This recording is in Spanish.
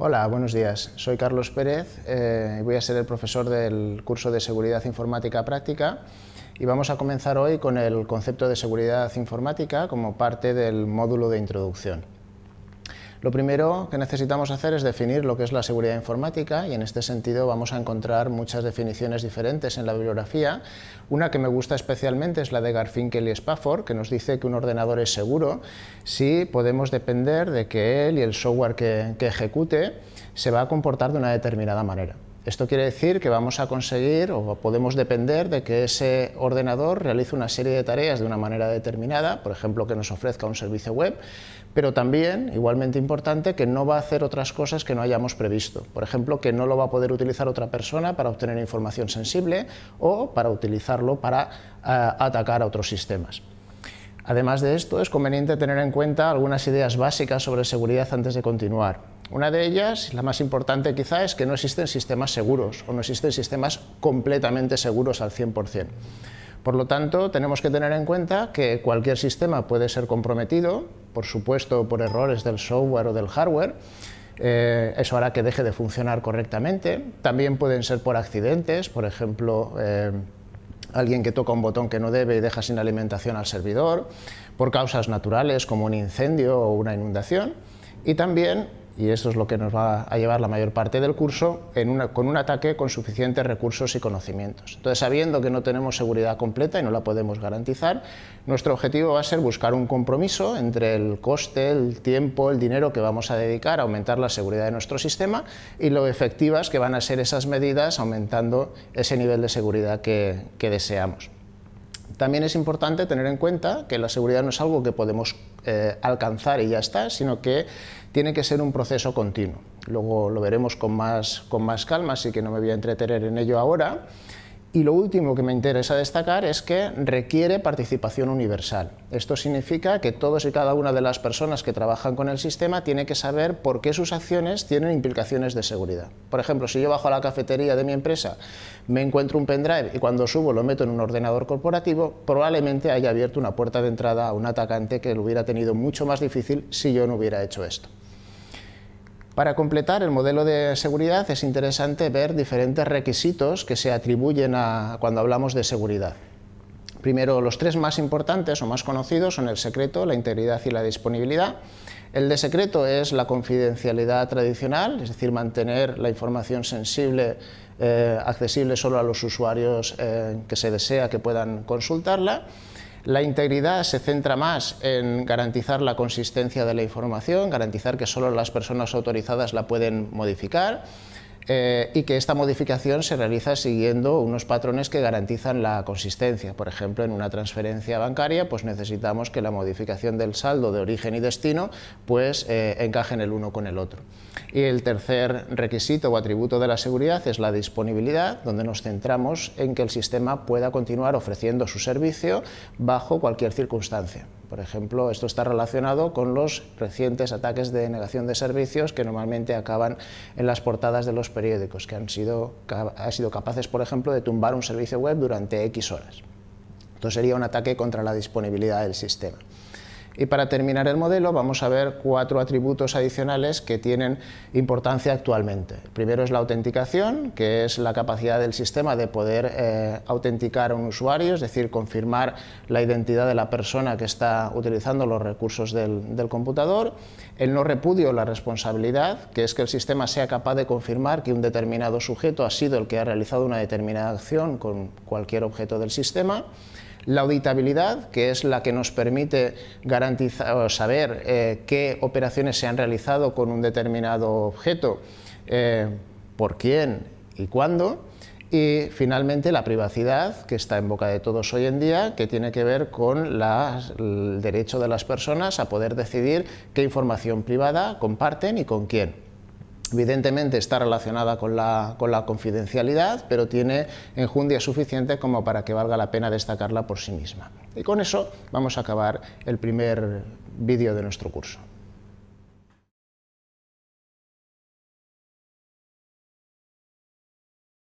Hola, buenos días. Soy Carlos Pérez y eh, voy a ser el profesor del curso de Seguridad Informática Práctica y vamos a comenzar hoy con el concepto de seguridad informática como parte del módulo de introducción. Lo primero que necesitamos hacer es definir lo que es la seguridad informática y en este sentido vamos a encontrar muchas definiciones diferentes en la bibliografía. Una que me gusta especialmente es la de Garfinkel y Spafford, que nos dice que un ordenador es seguro si podemos depender de que él y el software que, que ejecute se va a comportar de una determinada manera. Esto quiere decir que vamos a conseguir o podemos depender de que ese ordenador realice una serie de tareas de una manera determinada, por ejemplo, que nos ofrezca un servicio web, pero también, igualmente importante, que no va a hacer otras cosas que no hayamos previsto. Por ejemplo, que no lo va a poder utilizar otra persona para obtener información sensible o para utilizarlo para eh, atacar a otros sistemas. Además de esto, es conveniente tener en cuenta algunas ideas básicas sobre seguridad antes de continuar. Una de ellas, la más importante quizá, es que no existen sistemas seguros o no existen sistemas completamente seguros al 100%. Por lo tanto, tenemos que tener en cuenta que cualquier sistema puede ser comprometido, por supuesto por errores del software o del hardware, eh, eso hará que deje de funcionar correctamente. También pueden ser por accidentes, por ejemplo, eh, alguien que toca un botón que no debe y deja sin alimentación al servidor, por causas naturales como un incendio o una inundación, y también y eso es lo que nos va a llevar la mayor parte del curso con un ataque con suficientes recursos y conocimientos. Entonces, sabiendo que no tenemos seguridad completa y no la podemos garantizar, nuestro objetivo va a ser buscar un compromiso entre el coste, el tiempo, el dinero que vamos a dedicar a aumentar la seguridad de nuestro sistema y lo efectivas que van a ser esas medidas aumentando ese nivel de seguridad que deseamos. También es importante tener en cuenta que la seguridad no es algo que podemos eh, alcanzar y ya está, sino que tiene que ser un proceso continuo. Luego lo veremos con más, con más calma, así que no me voy a entretener en ello ahora. Y lo último que me interesa destacar es que requiere participación universal. Esto significa que todos y cada una de las personas que trabajan con el sistema tiene que saber por qué sus acciones tienen implicaciones de seguridad. Por ejemplo, si yo bajo a la cafetería de mi empresa, me encuentro un pendrive y cuando subo lo meto en un ordenador corporativo, probablemente haya abierto una puerta de entrada a un atacante que lo hubiera tenido mucho más difícil si yo no hubiera hecho esto. Para completar el modelo de seguridad es interesante ver diferentes requisitos que se atribuyen cuando hablamos de seguridad. Primero, los tres más importantes o más conocidos son el secreto, la integridad y la disponibilidad. El de secreto es la confidencialidad tradicional, es decir, mantener la información sensible eh, accesible solo a los usuarios eh, que se desea que puedan consultarla. La integridad se centra más en garantizar la consistencia de la información, garantizar que solo las personas autorizadas la pueden modificar, eh, y que esta modificación se realiza siguiendo unos patrones que garantizan la consistencia. Por ejemplo, en una transferencia bancaria pues necesitamos que la modificación del saldo de origen y destino pues, eh, encajen el uno con el otro. Y el tercer requisito o atributo de la seguridad es la disponibilidad, donde nos centramos en que el sistema pueda continuar ofreciendo su servicio bajo cualquier circunstancia. Por ejemplo, esto está relacionado con los recientes ataques de negación de servicios que normalmente acaban en las portadas de los periódicos, que han sido, capaces, por ejemplo, de tumbar un servicio web durante X horas. Esto sería un ataque contra la disponibilidad del sistema. Y para terminar el modelo vamos a ver cuatro atributos adicionales que tienen importancia actualmente. primero es la autenticación, que es la capacidad del sistema de poder eh, autenticar a un usuario, es decir, confirmar la identidad de la persona que está utilizando los recursos del, del computador. El no repudio, la responsabilidad, que es que el sistema sea capaz de confirmar que un determinado sujeto ha sido el que ha realizado una determinada acción con cualquier objeto del sistema. La auditabilidad, que es la que nos permite garantizar saber eh, qué operaciones se han realizado con un determinado objeto, eh, por quién y cuándo. Y finalmente la privacidad, que está en boca de todos hoy en día, que tiene que ver con el derecho de las personas a poder decidir qué información privada comparten y con quién. Evidentemente está relacionada con la, confidencialidad, pero tiene enjundia suficiente como para que valga la pena destacarla por sí misma. Y con eso vamos a acabar el primer vídeo de nuestro curso.